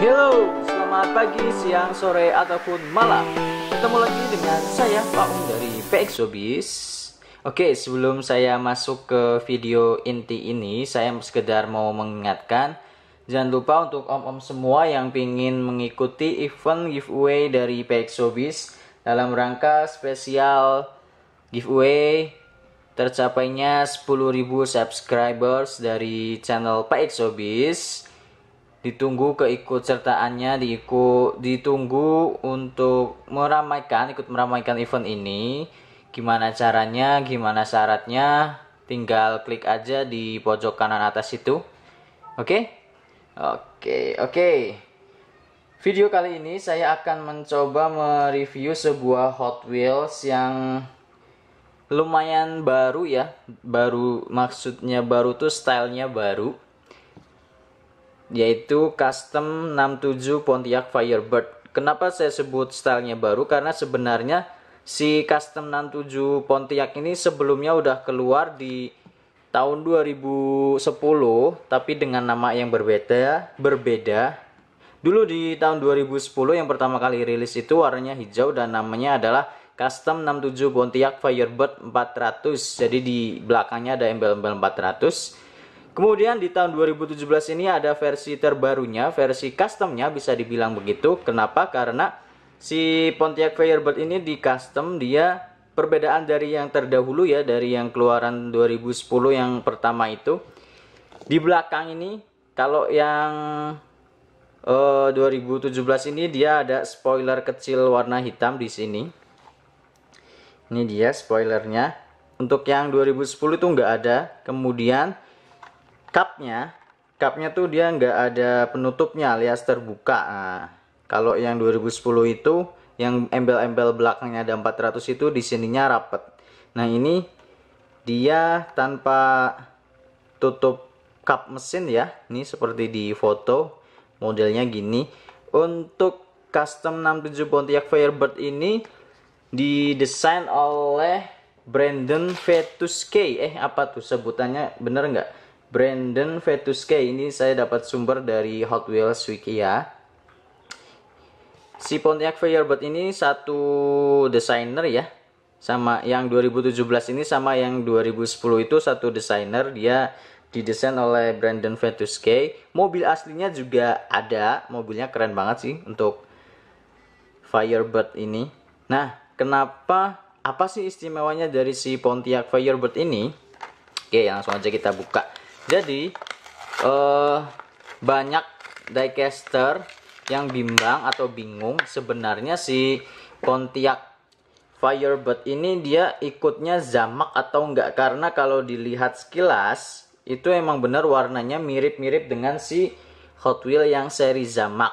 Hello, selamat pagi, siang, sore, ataupun malam Ketemu lagi dengan saya, Pak Um dari PX Hobbies Oke, sebelum saya masuk ke video inti ini Saya sekedar mau mengingatkan Jangan lupa untuk om-om semua yang ingin mengikuti event giveaway dari PX Hobbies Dalam rangka spesial giveaway tercapainya 10.000 subscribers dari channel PX Hobbies ditunggu keikutsertaannya diikut ditunggu untuk meramaikan ikut meramaikan event ini gimana caranya gimana syaratnya tinggal klik aja di pojok kanan atas itu oke okay? oke okay, oke okay. video kali ini saya akan mencoba mereview sebuah Hot Wheels yang lumayan baru ya baru maksudnya baru tuh stylenya baru yaitu custom 67 Pontiac Firebird. Kenapa saya sebut stylenya baru? Karena sebenarnya si custom 67 Pontiac ini sebelumnya udah keluar di tahun 2010 tapi dengan nama yang berbeda berbeda dulu di tahun 2010 yang pertama kali rilis itu warnanya hijau dan namanya adalah custom 67 Pontiac Firebird 400 jadi di belakangnya ada embel-embel 400 Kemudian di tahun 2017 ini ada versi terbarunya, versi customnya bisa dibilang begitu. Kenapa? Karena si Pontiac Firebird ini di custom dia perbedaan dari yang terdahulu ya, dari yang keluaran 2010 yang pertama itu. Di belakang ini kalau yang eh, 2017 ini dia ada spoiler kecil warna hitam di sini. Ini dia spoilernya. Untuk yang 2010 itu nggak ada. Kemudian cupnya cupnya tuh dia nggak ada penutupnya alias terbuka nah, kalau yang 2010 itu yang embel-embel belakangnya ada 400 itu di sininya rapet nah ini dia tanpa tutup cup mesin ya ini seperti di foto modelnya gini untuk custom 67 Pontiac Firebird ini didesain oleh Brandon K eh apa tuh sebutannya bener nggak Brandon Vetuske ini saya dapat sumber dari Hot Wheels Wiki ya. Si Pontiac Firebird ini satu desainer ya. Sama yang 2017 ini sama yang 2010 itu satu desainer dia didesain oleh Brandon Vetuske. Mobil aslinya juga ada, mobilnya keren banget sih untuk Firebird ini. Nah, kenapa apa sih istimewanya dari si Pontiac Firebird ini? Oke, langsung aja kita buka jadi uh, banyak diecaster yang bimbang atau bingung sebenarnya si Pontiac Firebird ini dia ikutnya zamak atau enggak karena kalau dilihat sekilas itu emang benar warnanya mirip-mirip dengan si Hot Wheel yang seri zamak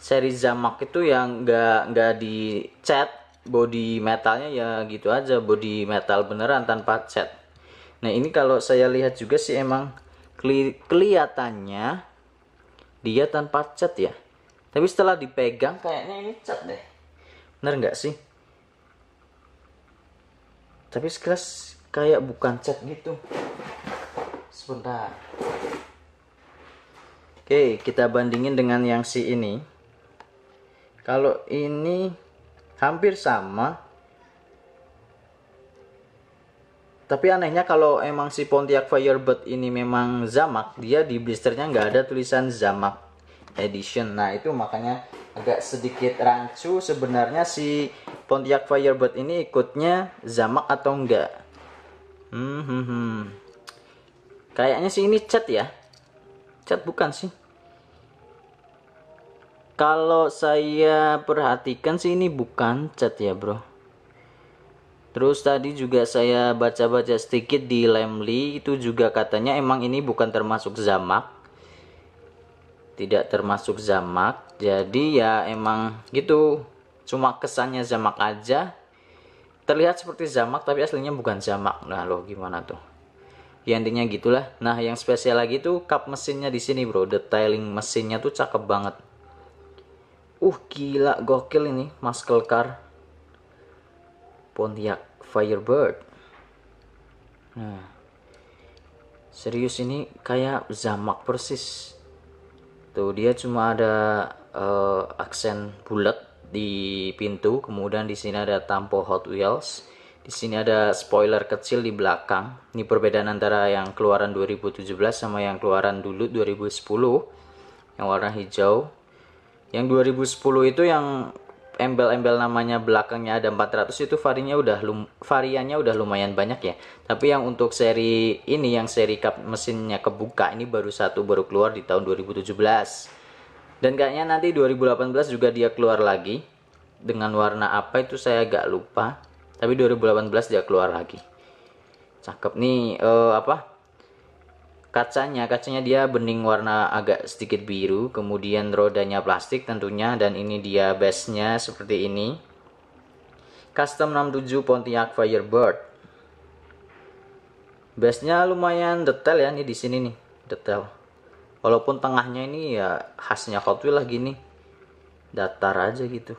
seri zamak itu yang enggak enggak dicat body metalnya ya gitu aja body metal beneran tanpa cat Nah ini kalau saya lihat juga sih emang keli kelihatannya dia tanpa cat ya. Tapi setelah dipegang kayaknya ini cat deh. Bener nggak sih? Tapi sekilas kayak bukan cat gitu. Sebentar. Oke, kita bandingin dengan yang si ini. Kalau ini hampir sama, Tapi anehnya kalau emang si Pontiac Firebird ini memang Zamak, dia di blisternya nggak ada tulisan Zamak Edition. Nah itu makanya agak sedikit rancu sebenarnya si Pontiac Firebird ini ikutnya Zamak atau enggak. Hmm, hmm, hmm. Kayaknya sih ini cat ya. Cat bukan sih. Kalau saya perhatikan sih ini bukan cat ya bro. Terus tadi juga saya baca-baca sedikit di Lemly itu juga katanya emang ini bukan termasuk zamak. Tidak termasuk zamak. Jadi ya emang gitu cuma kesannya zamak aja. Terlihat seperti zamak tapi aslinya bukan zamak. Nah, loh gimana tuh? Ya intinya gitulah. Nah, yang spesial lagi tuh cup mesinnya di sini, Bro. Detailing mesinnya tuh cakep banget. Uh, gila gokil ini muscle car Pontiac Firebird. Nah, serius ini kayak zamak persis. Tuh dia cuma ada uh, aksen bulat di pintu, kemudian di sini ada tampo Hot Wheels. Di sini ada spoiler kecil di belakang. Ini perbedaan antara yang keluaran 2017 sama yang keluaran dulu 2010 yang warna hijau. Yang 2010 itu yang embel-embel namanya belakangnya ada 400 itu variannya udah lum, variannya udah lumayan banyak ya. Tapi yang untuk seri ini yang seri cup mesinnya kebuka ini baru satu baru keluar di tahun 2017. Dan kayaknya nanti 2018 juga dia keluar lagi dengan warna apa itu saya agak lupa. Tapi 2018 dia keluar lagi. Cakep nih uh, apa? kacanya kacanya dia bening warna agak sedikit biru kemudian rodanya plastik tentunya dan ini dia base nya seperti ini custom 67 Pontiac Firebird base nya lumayan detail ya ini di sini nih detail walaupun tengahnya ini ya khasnya Hot Wheels lah gini datar aja gitu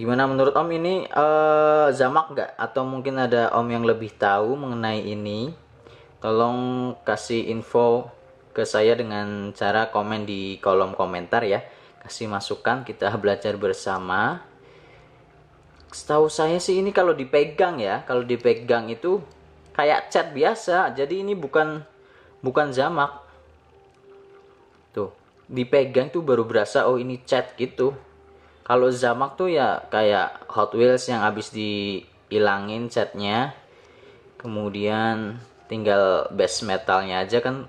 gimana menurut om ini uh, eh, zamak nggak atau mungkin ada om yang lebih tahu mengenai ini tolong kasih info ke saya dengan cara komen di kolom komentar ya kasih masukan kita belajar bersama setahu saya sih ini kalau dipegang ya kalau dipegang itu kayak cat biasa jadi ini bukan bukan jamak tuh dipegang tuh baru berasa oh ini cat gitu kalau jamak tuh ya kayak Hot Wheels yang habis dihilangin catnya kemudian tinggal base metalnya aja kan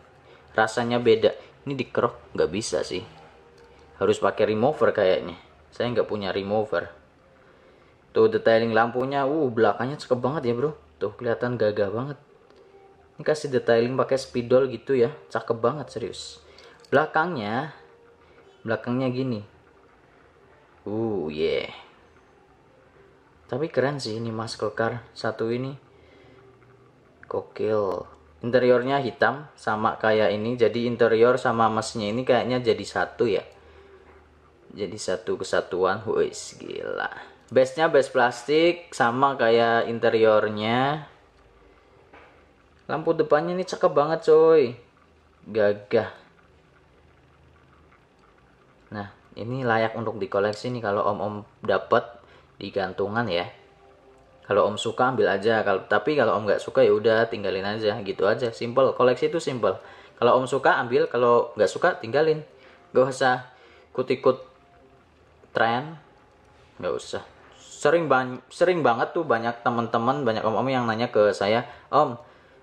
rasanya beda ini di krok nggak bisa sih harus pakai remover kayaknya saya nggak punya remover tuh detailing lampunya uh belakangnya cakep banget ya bro tuh kelihatan gagah banget ini kasih detailing pakai spidol gitu ya cakep banget serius belakangnya belakangnya gini uh yeah tapi keren sih ini muscle car satu ini Gokil. Interiornya hitam sama kayak ini. Jadi interior sama mesinnya ini kayaknya jadi satu ya. Jadi satu kesatuan. Woi gila. Base-nya base plastik sama kayak interiornya. Lampu depannya ini cakep banget coy. Gagah. Nah, ini layak untuk dikoleksi nih kalau om-om dapat digantungan ya kalau om suka ambil aja kalau tapi kalau om nggak suka ya udah tinggalin aja gitu aja simple koleksi itu simple kalau om suka ambil kalau nggak suka tinggalin gak usah kutikut tren nggak usah sering ban sering banget tuh banyak teman-teman banyak om-om yang nanya ke saya om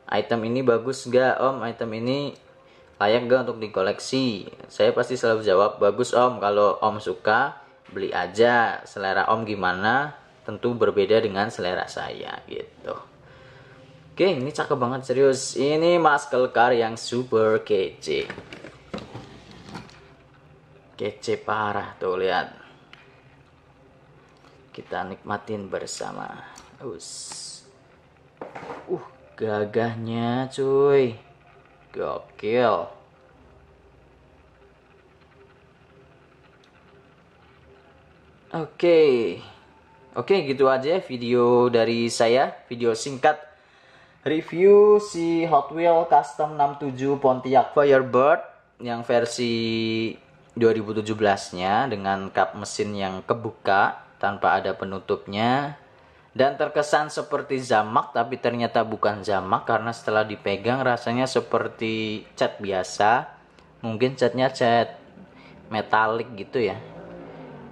item ini bagus gak om item ini layak gak untuk dikoleksi saya pasti selalu jawab bagus om kalau om suka beli aja selera om gimana tentu berbeda dengan selera saya gitu. Oke, ini cakep banget serius. Ini masker car yang super kece. Kece parah tuh lihat. Kita nikmatin bersama. Us. Uh, gagahnya cuy. Gokil. Oke. Okay. Oke, gitu aja video dari saya, video singkat review si Hot Wheels Custom 67 Pontiac Firebird yang versi 2017-nya dengan kap mesin yang kebuka tanpa ada penutupnya dan terkesan seperti zamak tapi ternyata bukan zamak karena setelah dipegang rasanya seperti cat biasa mungkin catnya cat metalik gitu ya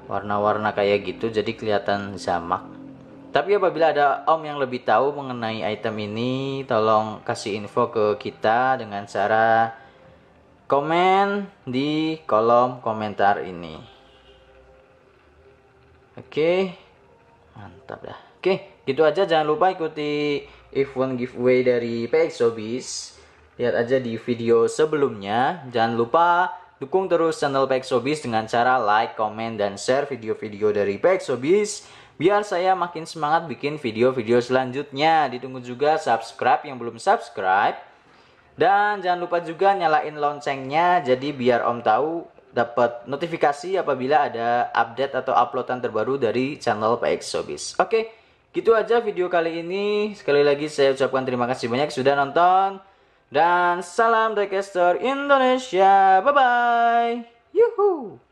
warna-warna kayak gitu jadi kelihatan zamak. tapi apabila ada om yang lebih tahu mengenai item ini tolong kasih info ke kita dengan cara komen di kolom komentar ini oke mantap dah oke gitu aja jangan lupa ikuti event giveaway dari PX lihat aja di video sebelumnya jangan lupa Dukung terus channel Pak Sobis dengan cara like, comment, dan share video-video dari Pak Sobis. biar saya makin semangat bikin video-video selanjutnya. Ditunggu juga subscribe yang belum subscribe. Dan jangan lupa juga nyalain loncengnya jadi biar Om tahu dapat notifikasi apabila ada update atau uploadan terbaru dari channel Pak Sobis. Oke, gitu aja video kali ini. Sekali lagi saya ucapkan terima kasih banyak sudah nonton. Dan salam Drecaster Indonesia. Bye-bye. Yuhuu.